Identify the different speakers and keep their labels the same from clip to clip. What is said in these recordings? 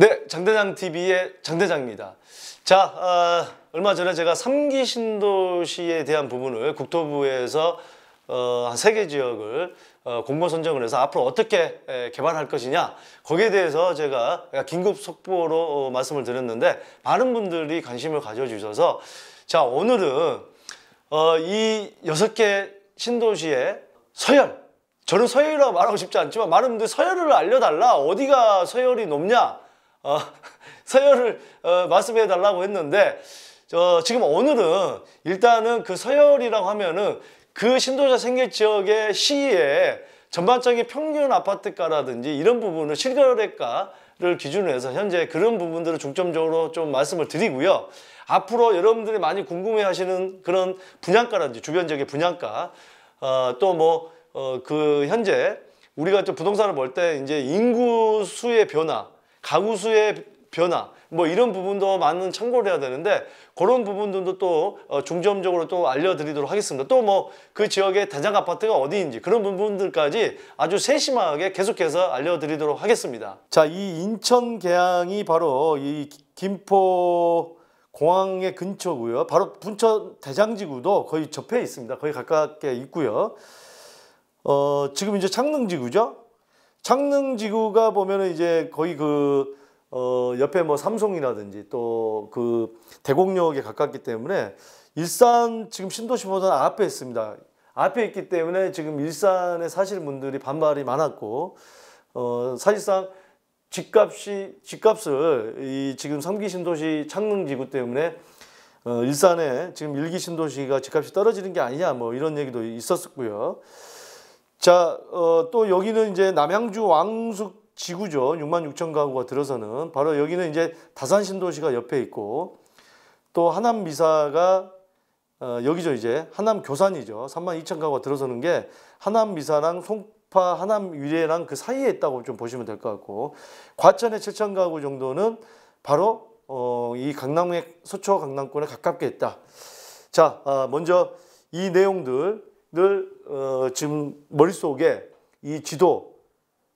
Speaker 1: 네, 장대장 TV의 장대장입니다. 자, 어, 얼마 전에 제가 삼기 신도시에 대한 부분을 국토부에서 어, 한세 개 지역을 어, 공모 선정을 해서 앞으로 어떻게 에, 개발할 것이냐 거기에 대해서 제가 긴급 속보로 어, 말씀을 드렸는데 많은 분들이 관심을 가져주셔서 자 오늘은 어, 이 여섯 개 신도시의 서열 저는 서열이라고 말하고 싶지 않지만 많은 분들이 서열을 알려달라 어디가 서열이 높냐 어, 서열을 어, 말씀해 달라고 했는데 저 지금 오늘은 일단은 그 서열이라고 하면은 그 신도자 생계 지역의 시의 전반적인 평균 아파트가라든지 이런 부분을 실거래가를 기준으로 해서 현재 그런 부분들을 중점적으로 좀 말씀을 드리고요. 앞으로 여러분들이 많이 궁금해하시는 그런 분양가라든지 주변 지역의 분양가 어, 또 뭐 어, 그 현재 우리가 좀 부동산을 볼 때 이제 인구 수의 변화 가구수의 변화 뭐 이런 부분도 많은 참고를 해야 되는데 그런 부분들도 또 어, 중점적으로 또 알려드리도록 하겠습니다. 또 뭐 그 지역의 대장 아파트가 어디인지 그런 부분들까지 아주 세심하게 계속해서 알려드리도록 하겠습니다. 자, 이 인천 계양이 바로 이 김포 공항의 근처고요. 바로 분천 대장지구도 거의 접해 있습니다. 거의 가깝게 있고요. 어, 지금 이제 창릉지구죠. 창릉지구가 보면은 이제 거의 그 어, 옆에 뭐 삼송이라든지 또 그 대곡역에 가깝기 때문에 일산 지금 신도시보다는 앞에 있습니다. 앞에 있기 때문에 지금 일산에 사실 분들이 반발이 많았고 어, 사실상 집값이 집값을 이 지금 삼기 신도시 창릉 지구 때문에 어, 일산에 지금 일기 신도시가 집값이 떨어지는 게 아니냐 뭐 이런 얘기도 있었고요. 었 자, 어, 또 여기는 이제 남양주 왕숙 지구죠. 6만 6천 가구가 들어서는 바로 여기는 이제 다산 신도시가 옆에 있고 또 하남 미사가 어, 여기죠 이제 하남 교산이죠. 3만 2천 가구가 들어서는 게 하남 미사랑 송파 하남 위례랑 그 사이에 있다고 좀 보시면 될 것 같고 과천의 7천 가구 정도는 바로 어, 이 강남의 서초 강남권에 가깝게 있다. 자, 아, 먼저 이 내용들 늘 어, 지금 머릿속에 이 지도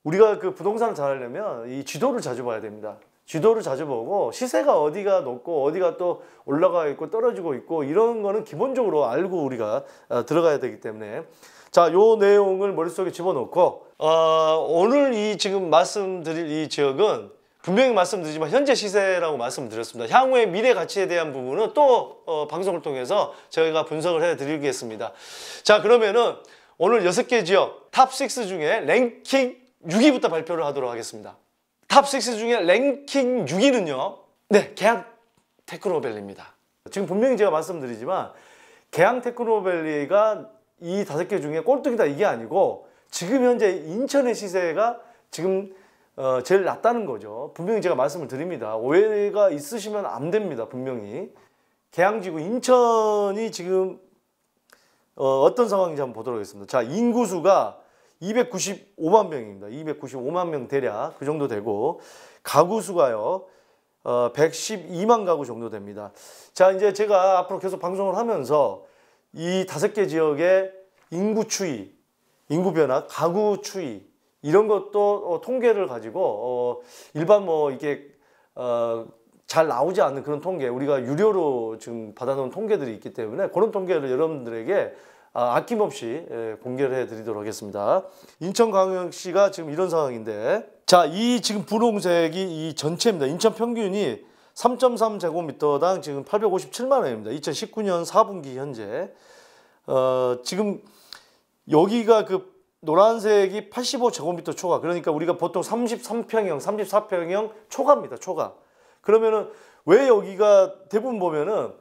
Speaker 1: 우리가 그 부동산을 잘하려면 이 지도를 자주 봐야 됩니다. 지도를 자주 보고 시세가 어디가 높고 어디가 또 올라가 있고 떨어지고 있고 이런 거는 기본적으로 알고 우리가 어, 들어가야 되기 때문에 자, 요 내용을 머릿속에 집어넣고 어, 오늘 이 지금 말씀드릴 이 지역은 분명히 말씀드리지만 현재 시세라고 말씀드렸습니다. 향후의 미래 가치에 대한 부분은 또 어, 방송을 통해서 저희가 분석을 해드리겠습니다. 자 그러면은 오늘 6개 지역 탑6 중에 랭킹 6위부터 발표를 하도록 하겠습니다. 탑6 중에 랭킹 6위는요. 네, 개항 테크노밸리입니다. 지금 분명히 제가 말씀드리지만 개항 테크노밸리가 이 다섯 개 중에 꼴등이다 이게 아니고 지금 현재 인천의 시세가 지금 어, 제일 낫다는 거죠. 분명히 제가 말씀을 드립니다. 오해가 있으시면 안 됩니다. 분명히. 계양지구 인천이 지금 어, 떤 상황인지 한번 보도록 하겠습니다. 자 인구수가 295만 명입니다. 295만 명 대략 그 정도 되고 가구 수가요. 어, 112만 가구 정도 됩니다. 자 이제 제가 앞으로 계속 방송을 하면서 이 다섯 개 지역의 인구 추이, 인구 변화, 가구 추이 이런 것도 어, 통계를 가지고 어, 일반 뭐 이게 어, 잘 나오지 않는 그런 통계 우리가 유료로 지금 받아놓은 통계들이 있기 때문에 그런 통계를 여러분들에게 아, 아낌없이 예, 공개를 해드리도록 하겠습니다. 인천광역시가 지금 이런 상황인데 자 이 지금 분홍색이 이 전체입니다. 인천 평균이 3.3제곱미터당 지금 857만 원입니다. 2019년 4분기 현재 어, 지금 여기가 그 노란색이 85제곱미터 초과 그러니까 우리가 보통 33평형 34평형 초과입니다 초과 그러면은 왜 여기가 대부분 보면은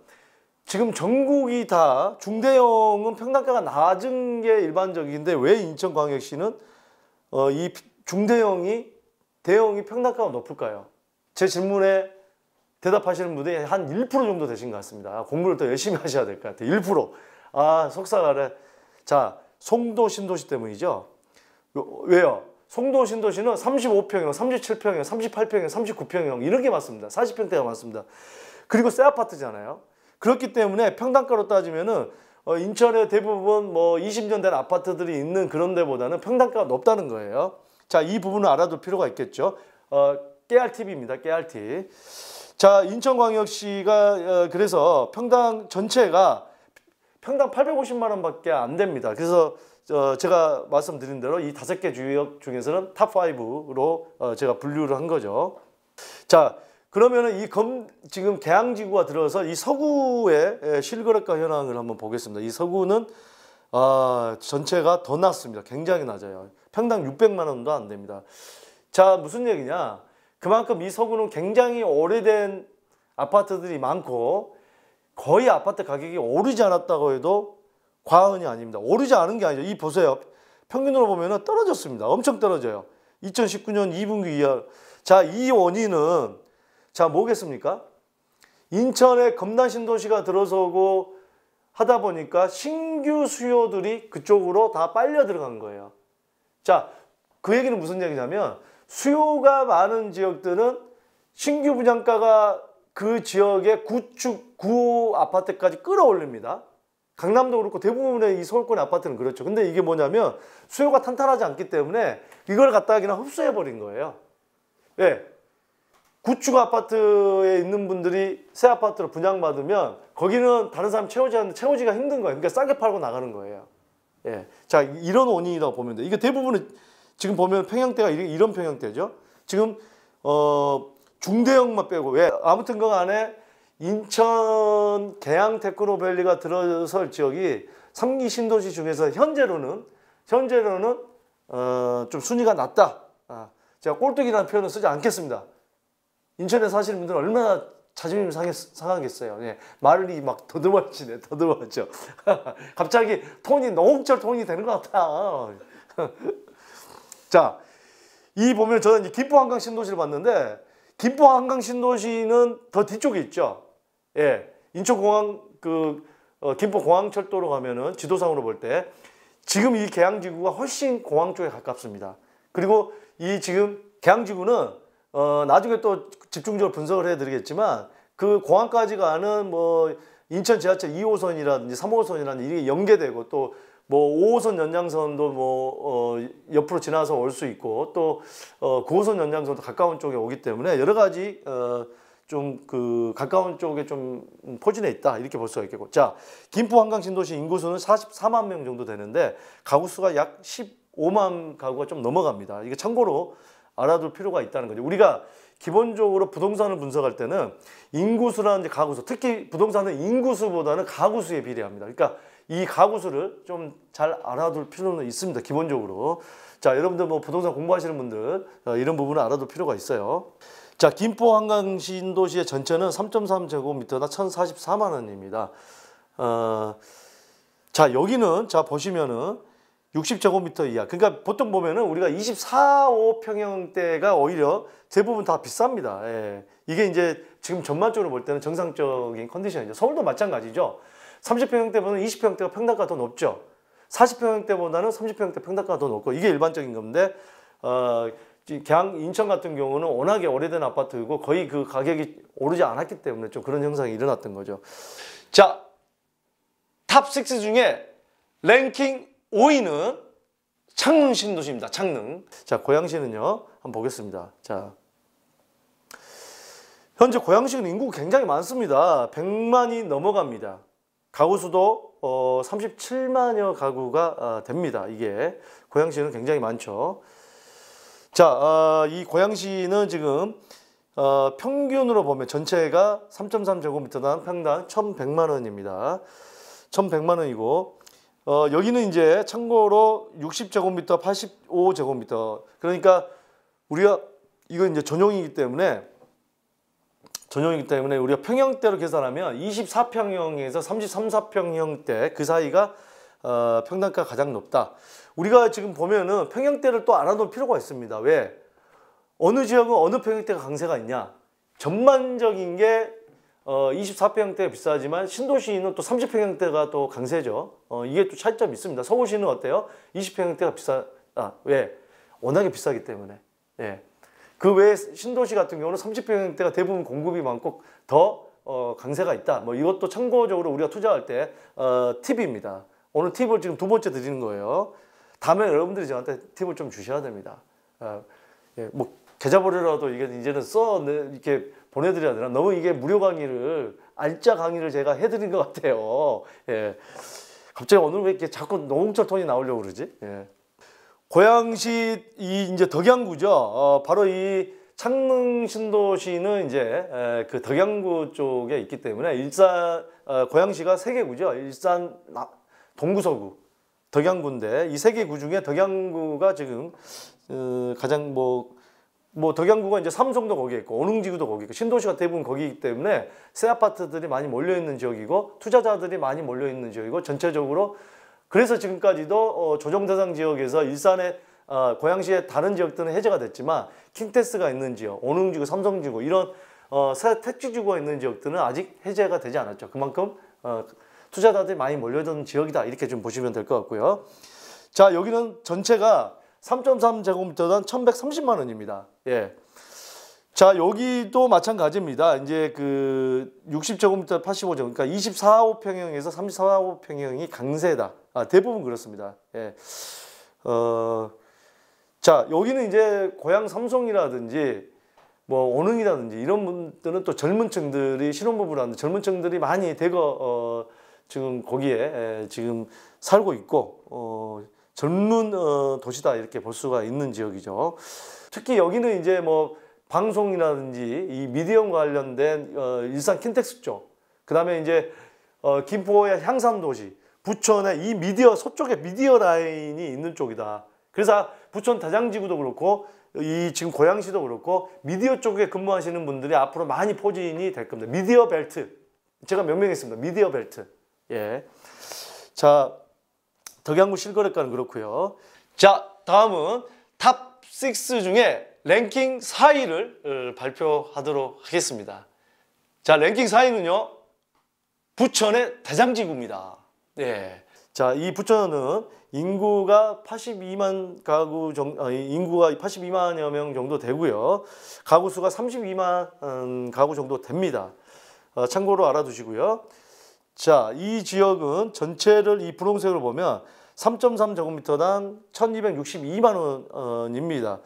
Speaker 1: 지금 전국이 다 중대형은 평당가가 낮은 게 일반적인데 왜 인천광역시는 어, 이 중대형이 대형이 평당가가 높을까요? 제 질문에 대답하시는 분들이 한 1% 정도 되신 것 같습니다. 아, 공부를 더 열심히 하셔야 될 것 같아요. 1%. 아 속상하네. 자 송도 신도시 때문이죠. 왜요? 송도 신도시는 35평형, 37평형, 38평형, 39평형 이렇게 많습니다. 40평대가 맞습니다 그리고 새 아파트잖아요. 그렇기 때문에 평당가로 따지면은 어, 인천의 대부분 뭐 20년 된 아파트들이 있는 그런 데보다는 평당가가 높다는 거예요. 자, 이 부분을 알아둘 필요가 있겠죠. 어, 깨알 팁입니다. 깨알 팁. 자, 인천광역시가 어, 그래서 평당 전체가 평당 850만 원밖에 안 됩니다. 그래서 어, 제가 말씀드린 대로 이 다섯 개 주역 중에서는 탑5로 어, 제가 분류를 한 거죠. 자, 그러면은 이 검, 지금 개항지구가 들어서 이 서구의 실거래가 현황을 한번 보겠습니다. 이 서구는 아, 전체가 더 낮습니다. 굉장히 낮아요. 평당 600만 원도 안 됩니다. 자, 무슨 얘기냐? 그만큼 이 서구는 굉장히 오래된 아파트들이 많고 거의 아파트 가격이 오르지 않았다고 해도 과언이 아닙니다. 오르지 않은 게 아니죠. 이 보세요. 평균으로 보면 떨어졌습니다. 엄청 떨어져요. 2019년 2분기 이하. 자, 이 원인은 자, 뭐겠습니까? 인천에 검단 신도시가 들어서고 하다 보니까 신규 수요들이 그쪽으로 다 빨려 들어간 거예요. 자, 그 얘기는 무슨 얘기냐면 수요가 많은 지역들은 신규 분양가가 그 지역의 구축 구 아파트까지 끌어올립니다. 강남도 그렇고 대부분의 이 서울권 아파트는 그렇죠. 근데 이게 뭐냐면 수요가 탄탄하지 않기 때문에 이걸 갖다가 그냥 흡수해 버린 거예요. 예. 구축 아파트에 있는 분들이 새 아파트로 분양받으면 거기는 다른 사람 채우지 않는 채우지가 힘든 거예요. 그러니까 싸게 팔고 나가는 거예요. 예. 자, 이런 원인이라고 보면 돼. 이게 대부분은 지금 보면 평형대가 이런 평형대죠. 지금 어 중대형만 빼고 왜 아무튼 그 안에 인천 계양 테크노밸리가 들어설 지역이 3기 신도시 중에서 현재로는 현재로는 어, 좀 순위가 낮다. 아, 제가 꼴뚜기라는 표현을 쓰지 않겠습니다. 인천에 사시는 분들은 얼마나 자존심 상했, 상하겠어요. 예, 말이 막 더듬어지네, 더듬어져. 갑자기 톤이 노홍철 톤이 되는 것 같아. 자, 이 보면 저는 기포 한강 신도시를 봤는데 김포 한강 신도시는 더 뒤쪽에 있죠. 예. 인천공항 그 어, 김포 공항철도로 가면은 지도상으로 볼 때 지금 이 계양지구가 훨씬 공항 쪽에 가깝습니다. 그리고 이 지금 계양지구는 어, 나중에 또 집중적으로 분석을 해드리겠지만 그 공항까지 가는 뭐 인천 지하철 2호선이라든지 3호선이라든지 이게 연계되고 또뭐 5호선 연장선도 뭐 어, 옆으로 지나서 올 수 있고 또 어, 9호선 연장선도 가까운 쪽에 오기 때문에 여러 가지 어, 좀그 가까운 쪽에 좀 포진해 있다 이렇게 볼 수가 있겠고 자 김포 한강 신도시 인구수는 44만 명 정도 되는데 가구 수가 약 15만 가구가 좀 넘어갑니다. 이게 참고로 알아둘 필요가 있다는 거죠. 우리가 기본적으로 부동산을 분석할 때는 인구수라는 가구수 특히 부동산은 인구수보다는 가구수에 비례합니다. 그러니까 이 가구수를 좀 잘 알아둘 필요는 있습니다. 기본적으로. 자, 여러분들 뭐 부동산 공부하시는 분들 어, 이런 부분을 알아둘 필요가 있어요. 자, 김포 한강 신도시의 전체는 3.3제곱미터나 1,044만 원입니다. 어, 자, 여기는 자 보시면은 60제곱미터 이하. 그러니까 보통 보면은 우리가 24, 5평형대가 오히려 대부분 다 비쌉니다. 예. 이게 이제 지금 전반적으로 볼 때는 정상적인 컨디션이죠. 서울도 마찬가지죠. 30평형대보다는 20평형대가 평당가더 높죠. 40평형대보다는 30평형대 평당가더 높고 이게 일반적인 건데 어, 인천 같은 경우는 워낙에 오래된 아파트이고 거의 그 가격이 오르지 않았기 때문에 좀 그런 현상이 일어났던 거죠. 자, 탑6 중에 랭킹 5위는 창릉 신도시입니다. 창릉. 자, 고양시는요. 한번 보겠습니다. 자, 현재 고양시는 인구가 굉장히 많습니다. 100만이 넘어갑니다. 가구 수도 어, 37만여 가구가 아, 됩니다. 이게 고양시는 굉장히 많죠. 자, 아, 이 고양시는 지금 어, 평균으로 보면 전체가 3.3제곱미터당 평당 1,100만 원입니다. 1,100만 원이고 어, 여기는 이제 참고로 60제곱미터, 85제곱미터. 그러니까 우리가 이건 이제 전용이기 때문에 전용이기 때문에 우리가 평형대로 계산하면 24평형에서 33평형 4대그 사이가 어, 평당가 가장 높다. 우리가 지금 보면은 평형대를 또 알아놓을 필요가 있습니다. 왜? 어느 지역은 어느 평형대가 강세가 있냐? 전반적인 게 어, 24평형대가 비싸지만 신도시는 또 30평형대가 또 강세죠. 어, 이게 또 차이점이 있습니다. 서울시는 어때요? 20평형대가 비싸, 아, 왜? 워낙에 비싸기 때문에. 예. 그 외에 신도시 같은 경우는 30평대가 대부분 공급이 많고 더 어, 강세가 있다. 뭐 이것도 참고적으로 우리가 투자할 때 어, 팁입니다. 오늘 팁을 지금 두 번째 드리는 거예요. 다음에 여러분들이 저한테 팁을 좀 주셔야 됩니다. 어, 예, 뭐 계좌번호라도 이게 이제는 써 이렇게 보내드려야 되나? 너무 이게 무료 강의를 알짜 강의를 제가 해드린 것 같아요. 예. 갑자기 오늘 왜 이렇게 자꾸 노홍철 톤이 나오려고 그러지? 예. 고양시 이 이제 덕양구죠. 어, 바로 이 창릉 신도시는 이제 에, 그 덕양구 쪽에 있기 때문에 일산 어, 고양시가 세 개구죠. 일산 나, 동구서구 덕양구인데 이 세 개 구 중에 덕양구가 지금 어, 가장 뭐뭐 뭐 덕양구가 이제 삼성도 거기 있고 오릉지구도 거기 있고 신도시가 대부분 거기이기 때문에 새 아파트들이 많이 몰려 있는 지역이고 투자자들이 많이 몰려 있는 지역이고 전체적으로 그래서 지금까지도 어, 조정 대상 지역에서 일산의 어, 고양시의 다른 지역들은 해제가 됐지만 킨테스가 있는 지역, 오능지구 삼성지구 이런 어, 새 택지지구가 있는 지역들은 아직 해제가 되지 않았죠. 그만큼 어, 투자자들이 많이 몰려드는 지역이다 이렇게 좀 보시면 될 것 같고요. 자 여기는 전체가 3.3제곱미터당 1,130만 원입니다. 예. 자 여기도 마찬가지입니다. 이제 그 60제곱미터 85제곱 그러니까 24호 평형에서 34호 평형이 강세다. 아, 대부분 그렇습니다. 예. 어, 자, 여기는 이제 고향 삼성이라든지 뭐 오능이라든지 이런 분들은 또 젊은 층들이 신혼부부라는 젊은 층들이 많이 대거 어, 지금 거기에 에, 예, 지금 살고 있고 어, 젊은 어, 도시다 이렇게 볼 수가 있는 지역이죠. 특히 여기는 이제 뭐 방송이라든지 이 미디어 관련된 어, 일산 킨텍스 쪽, 그 다음에 이제 어, 김포의 향산도시 부천의 이 미디어 서쪽에 미디어 라인이 있는 쪽이다. 그래서 부천 다장지구도 그렇고 이 지금 고양시도 그렇고 미디어 쪽에 근무하시는 분들이 앞으로 많이 포진이 될 겁니다. 미디어 벨트 제가 명명했습니다. 미디어 벨트 예. 자 덕양구 실거래가는 그렇고요. 자 다음은 탑 6 중에 랭킹 4위를 어, 발표하도록 하겠습니다. 자 랭킹 4위는요 부천의 대장지구입니다. 예. 자, 이 부천은 인구가 82만 가구 정 아, 인구가 82만여 명 정도 되고요. 가구 수가 32만 가구 정도 됩니다. 어, 참고로 알아두시고요. 자, 이 지역은 전체를 이 분홍색으로 보면 3.3제곱미터당 1,262만 원입니다.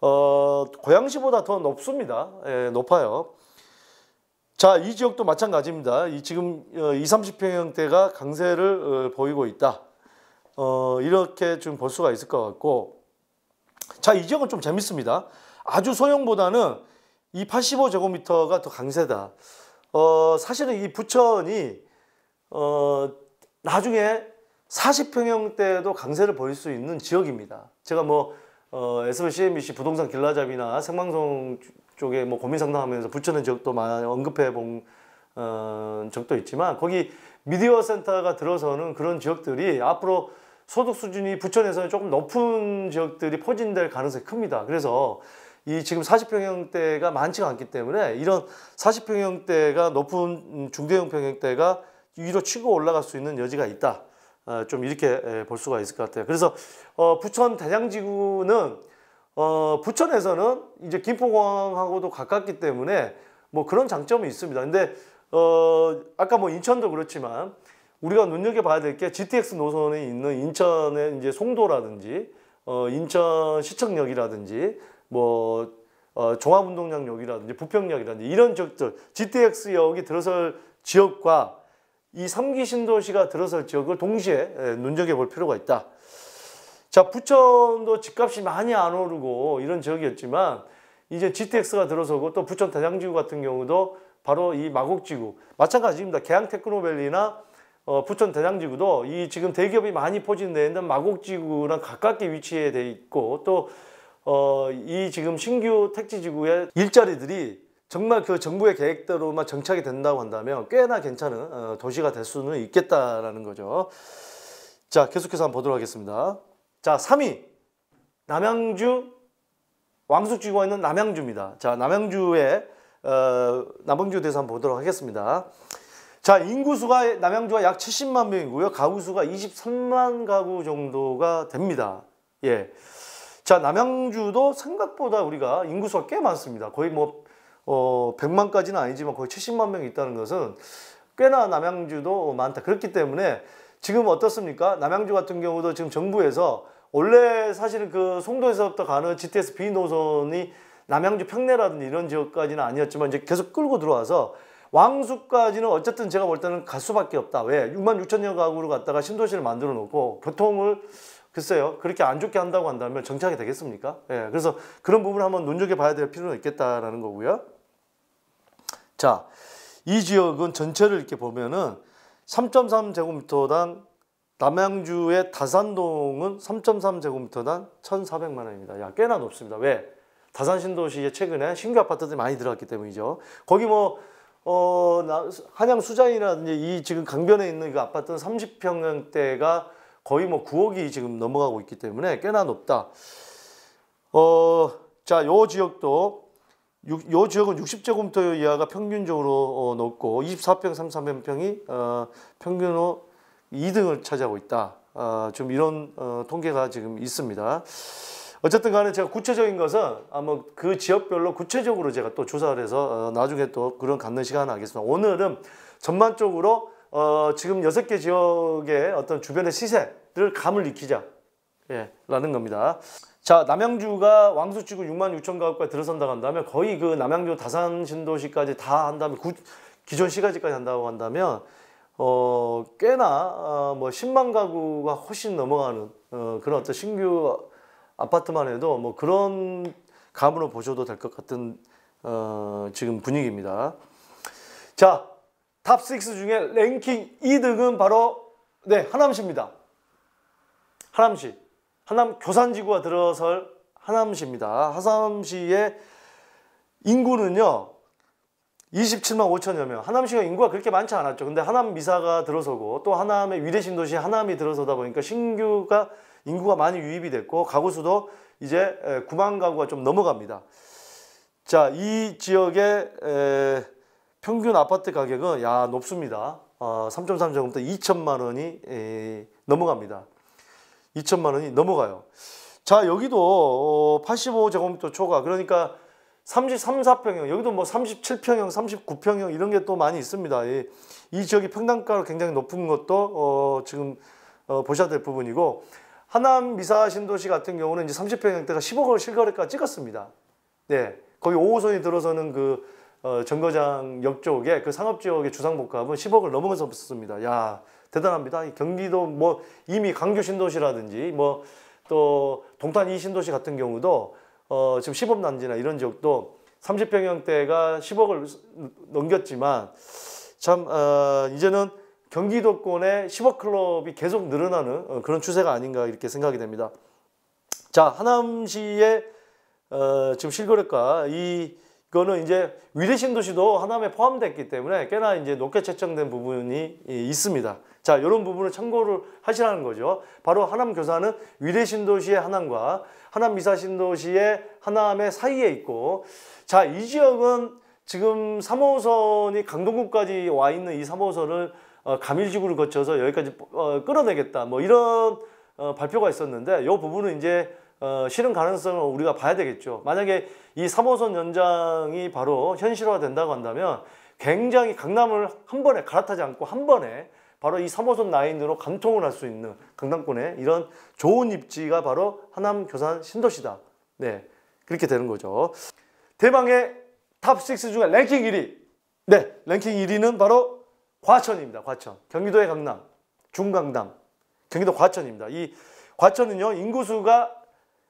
Speaker 1: 어, 고양시보다 더 높습니다. 예, 높아요. 자, 이 지역도 마찬가지입니다. 이 지금 20, 어, 30평형대가 강세를 어, 보이고 있다. 어, 이렇게 좀 볼 수가 있을 것 같고 자, 이 지역은 좀 재밌습니다. 아주 소형보다는 이 85제곱미터가 더 강세다. 어, 사실은 이 부천이 어, 나중에 40평형 대에도 강세를 보일 수 있는 지역입니다. 제가 뭐 어, SBCMBC 부동산 길라잡이나 생방송 쪽에 뭐 고민 상담하면서 부천의 지역도 많이 언급해 본 어, 적도 있지만 거기 미디어 센터가 들어서는 그런 지역들이 앞으로 소득 수준이 부천에서는 조금 높은 지역들이 포진될 가능성이 큽니다. 그래서 이 지금 40평형대가 많지가 않기 때문에 이런 40평형대가 높은 중대형 평형대가 위로 치고 올라갈 수 있는 여지가 있다. 어, 좀 이렇게 볼 수가 있을 것 같아요. 그래서 어, 부천 대장지구는 어, 부천에서는 이제 김포공항하고도 가깝기 때문에 뭐 그런 장점이 있습니다. 근데 어, 아까 뭐 인천도 그렇지만 우리가 눈여겨봐야 될 게 GTX 노선이 있는 인천의 이제 송도라든지 어, 인천 시청역이라든지 뭐 어, 종합운동장역이라든지 부평역이라든지 이런 지역들 GTX역이 들어설 지역과 이 3기 신도시가 들어설 지역을 동시에 예, 눈여겨볼 필요가 있다. 자 부천도 집값이 많이 안 오르고 이런 지역이었지만 이제 GTX가 들어서고 또 부천 대장지구 같은 경우도 바로 이 마곡지구 마찬가지입니다. 계양 테크노밸리나 어, 부천 대장지구도 이 지금 대기업이 많이 포진되어 있는 마곡지구랑 가깝게 위치해 돼 있고 또 어, 지금 신규 택지지구의 일자리들이 정말 그 정부의 계획대로만 정착이 된다고 한다면 꽤나 괜찮은 어, 도시가 될 수는 있겠다라는 거죠. 자 계속해서 한번 보도록 하겠습니다. 자 3위 남양주 왕숙지구가 있는 남양주입니다. 자 남양주의 어, 남양주 대해 한번 보도록 하겠습니다. 자 인구수가 남양주가 약 70만 명이고요. 가구수가 23만 가구 정도가 됩니다. 예. 자 남양주도 생각보다 우리가 인구수가 꽤 많습니다. 거의 뭐 어, 100만까지는 아니지만 거의 70만 명이 있다는 것은 꽤나 남양주도 많다. 그렇기 때문에 지금 어떻습니까? 남양주 같은 경우도 지금 정부에서 원래 사실은 그 송도에서부터 가는 g t s B 노선이 남양주 평내라든지 이런 지역까지는 아니었지만 이제 계속 끌고 들어와서 왕수까지는 어쨌든 제가 볼 때는 갈 수밖에 없다. 왜? 6만 6천여 가구로 갔다가 신도시를 만들어 놓고 교통을 글쎄요 그렇게 안 좋게 한다고 한다면 정착이 되겠습니까? 예, 그래서 그런 부분을 한번 눈여겨봐야 될 필요는 있겠다라는 거고요. 자, 이 지역은 전체를 이렇게 보면은 3.3제곱미터당 남양주의 다산동은 3.3제곱미터당 1,400만 원입니다. 야 꽤나 높습니다. 왜? 다산 신도시에 최근에 신규 아파트들이 많이 들어왔기 때문이죠. 거기 뭐 어, 한양 수자이라든지 인이 지금 강변에 있는 그 아파트는 30평형대가 거의 뭐 9억이 지금 넘어가고 있기 때문에 꽤나 높다. 어, 자, 요 지역도 요 지역은 60제곱미터 이하가 평균적으로 어, 높고 24평, 33평이 어, 평균으로 2등을 차지하고 있다. 어, 좀 이런 어, 통계가 지금 있습니다. 어쨌든 간에 제가 구체적인 것은 아마 그 지역별로 구체적으로 제가 또 조사를 해서 어, 나중에 또 그런 갖는 시간을 하겠습니다. 오늘은 전반적으로 어, 지금 여섯 개 지역의 어떤 주변의 시세를 감을 익히자. 예, 라는 겁니다. 자 남양주가 왕수치구 6만 6천 가구지 들어선다고 한다면 거의 그 남양주 다산 신도시까지 다 한다면 구, 기존 시가지까지 한다고 한다면 어 꽤나 어, 뭐 10만 가구가 훨씬 넘어가는 어, 그런 어떤 신규 아파트만 해도 뭐 그런 감으로 보셔도 될 것 같은 어, 지금 분위기입니다. 자, 탑6 중에 랭킹 2등은 바로 네, 하남시입니다. 하남시. 하남 교산지구가 들어설 하남시입니다. 하남시의 인구는요. 27만 5천여 명. 하남시가 인구가 그렇게 많지 않았죠. 근데 하남 미사가 들어서고 또 하남의 위대신도시 하남이 들어서다 보니까 신규가 인구가 많이 유입이 됐고 가구 수도 이제 9만 가구가 좀 넘어갑니다. 자, 이 지역의 에, 평균 아파트 가격은 야 높습니다. 어, 3.3제곱부터 2천만 원이 에, 넘어갑니다. 2천만 원이 넘어가요. 자 여기도 어, 85제곱미터 초과 그러니까 33, 4평형 여기도 뭐 37평형, 39평형 이런 게 또 많이 있습니다. 이, 이 지역이 평당가로 굉장히 높은 것도 어, 지금 어, 보셔야 될 부분이고 하남 미사 신도시 같은 경우는 이제 30평형대가 10억을 실거래가 찍었습니다. 네, 거기 5호선이 들어서는 그 어, 정거장 역 쪽에 그 상업지역의 주상복합은 10억을 넘어서었습니다. 야 대단합니다. 경기도 뭐 이미 강교 신도시라든지 뭐 또 동탄 이신도시 같은 경우도 어 지금 시범 난지나 이런 지역도 30평형대가 10억을 넘겼지만 참어 이제는 경기도권의 10억 클럽이 계속 늘어나는 어, 그런 추세가 아닌가 이렇게 생각이 됩니다. 자 하남시의 어, 지금 실거래가 이 그거는 이제 위례신 도시도 하남에 포함됐기 때문에 꽤나 이제 높게 채정된 부분이 있습니다. 자, 이런 부분을 참고를 하시라는 거죠. 바로 하남 교사는 위례신 도시의 하남과 하남 미사신 도시의 하남의 사이에 있고 자, 이 지역은 지금 3호선이 강동구까지 와 있는 이 3호선을 어, 감일지구를 거쳐서 여기까지 어, 끌어내겠다. 뭐 이런 어, 발표가 있었는데 이 부분은 이제 어, 실현 가능성을 우리가 봐야 되겠죠. 만약에 이 3호선 연장이 바로 현실화 된다고 한다면 굉장히 강남을 한 번에 갈아타지 않고 한 번에 바로 이 3호선 라인으로 감통을할 수 있는 강남권의 이런 좋은 입지가 바로 하남 교산 신도시다. 네. 그렇게 되는 거죠. 대망의 탑6 중에 랭킹 1위. 네. 랭킹 1위는 바로 과천입니다. 과천. 경기도의 강남. 중강남. 경기도 과천입니다. 이 과천은요. 인구수가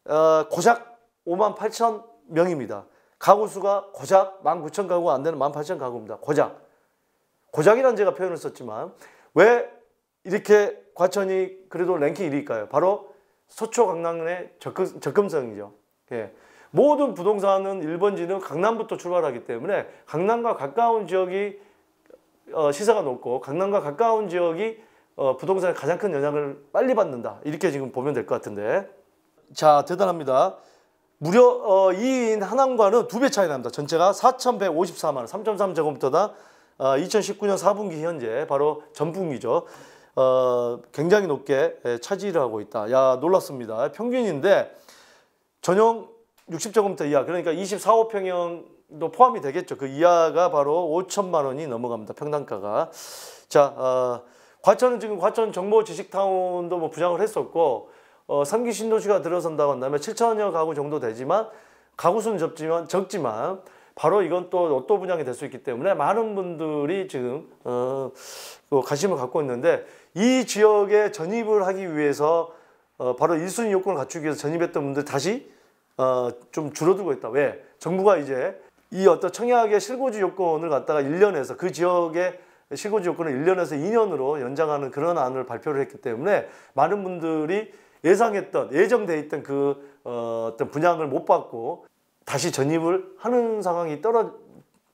Speaker 1: 어, 고작 5만 8천 명입니다. 가구 수가 고작 1만 9천 가구 안 되는 1만 8천 가구입니다. 고작. 고작이라는 제가 표현을 썼지만 왜 이렇게 과천이 그래도 랭킹 1위일까요? 바로 서초 강남의 적금, 적금성이죠 예. 모든 부동산은 1번지는 강남부터 출발하기 때문에 강남과 가까운 지역이 어, 시세가 높고 강남과 가까운 지역이 어, 부동산에 가장 큰 영향을 빨리 받는다. 이렇게 지금 보면 될 것 같은데 자 대단합니다. 무려 어, 2인 하남과는 두배 차이 납니다. 전체가 4,154만 원, 3.3제곱미터당 어, 아, 2019년 4분기 현재 바로 전분기죠. 어, 굉장히 높게 예, 차지를 하고 있다. 야 놀랐습니다. 평균인데 전용 60제곱미터 이하 그러니까 24호 평형도 포함이 되겠죠. 그 이하가 바로 5천만 원이 넘어갑니다. 평당가가. 자 어, 과천은 지금 과천 정보 지식타운도 뭐 부장을 했었고 어, 3기 신도시가 들어선다고 한다면 7천여 가구 정도 되지만 가구 수는 적지만, 적지만 바로 이건 또 로또 분양이 될 수 있기 때문에 많은 분들이 지금 어, 그 관심을 갖고 있는데 이 지역에 전입을 하기 위해서 어, 바로 1순위 요건을 갖추기 위해서 전입했던 분들 다시 어, 좀 줄어들고 있다. 왜? 정부가 이제 이 어떤 청약의 실고지 요건을 갖다가 1년에서 그 지역의 실고지 요건을 1년에서 2년으로 연장하는 그런 안을 발표를 했기 때문에 많은 분들이 예상했던 예정돼 있던 그 어, 어떤 분양을 못 받고 다시 전입을 하는 상황이 떨어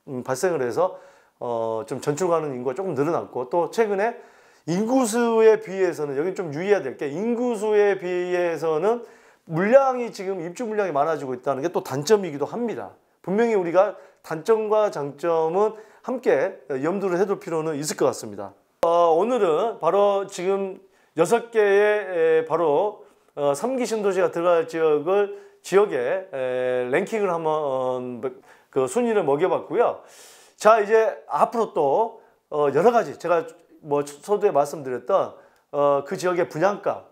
Speaker 1: 음, 발생을 해서 어, 좀 전출가는 인구가 조금 늘어났고 또 최근에 인구수에 비해서는 여기 좀 유의해야 될 게 인구수에 비해서는 물량이 지금 입주 물량이 많아지고 있다는 게 또 단점이기도 합니다. 분명히 우리가 단점과 장점은 함께 염두를 해둘 필요는 있을 것 같습니다. 어, 오늘은 바로 지금 여섯 개의 바로 어, 3기 신도시가 들어갈 지역을 지역에 에, 랭킹을 한번 그 순위를 먹여봤고요. 자 이제 앞으로 또 어, 여러 가지 제가 뭐 서두에 말씀드렸던 어, 그 지역의 분양가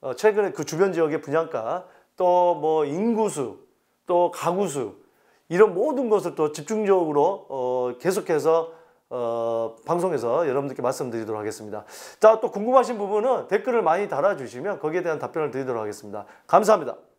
Speaker 1: 어, 최근에 그 주변 지역의 분양가 또 뭐 인구수 또 가구수 이런 모든 것을 또 집중적으로 어, 계속해서 어, 방송에서 여러분들께 말씀드리도록 하겠습니다. 자, 또 궁금하신 부분은 댓글을 많이 달아주시면 거기에 대한 답변을 드리도록 하겠습니다. 감사합니다.